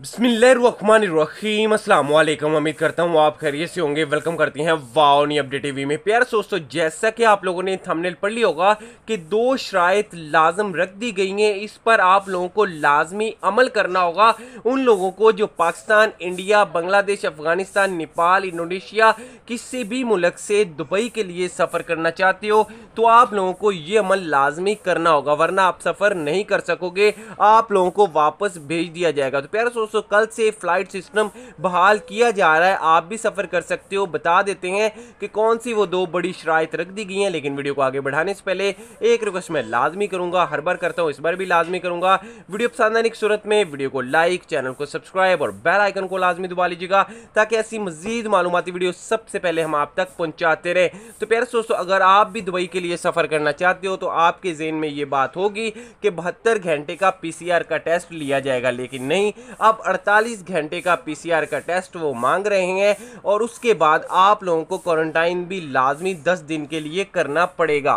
बसमीम अस्सलाम वालेकुम उम्मीद करता हूँ आप खैरियत से होंगे वेलकम करती हैं वाओनी अपडेट टीवी में प्यार दोस्तों जैसा कि आप लोगों ने थंबनेल पढ़ लिया होगा कि दो शरात लाजम रख दी गई हैं इस पर आप लोगों को लाजमी अमल करना होगा उन लोगों को जो पाकिस्तान इंडिया बांग्लादेश अफगानिस्तान नेपाल इंडोनेशिया किसी भी मुल्क से दुबई के लिए सफ़र करना चाहते हो तो आप लोगों को ये अमल लाजमी करना होगा वरना आप सफ़र नहीं कर सकोगे आप लोगों को वापस भेज दिया जाएगा तो प्यार दोस्तों कल से फ़्लाइट सिस्टम बहाल किया जा रहा है आप भी सफ़र कर सकते हो बता देते हैं कि कौन सी वो दो बड़ी शरात रख दी गई हैं लेकिन वीडियो को आगे बढ़ाने से पहले एक रिक्वेस्ट मैं लाजमी करूंगा हर बार करता हूँ इस बार भी लाजमी करूंगा वीडियो पसंद आने की सूरत में वीडियो को लाइक चैनल को सब्सक्राइब और बेल आइकन को लाजमी दबा लीजिएगा ताकि ऐसी मजीद मालूमती वीडियो सबसे पहले हम आप तक पहुंचाते रहे तो प्यारे दोस्तों अगर आप भी दुबई के लिए सफ़र करना चाहते हो तो आपके जेन में ये बात होगी कि बहत्तर घंटे का पीसीआर का टेस्ट लिया जाएगा लेकिन नहीं अब आप 48 घंटे का पीसीआर का टेस्ट वो मांग रहे हैं और उसके बाद आप लोगों को क्वारंटाइन भी लाजमी 10 दिन के लिए करना पड़ेगा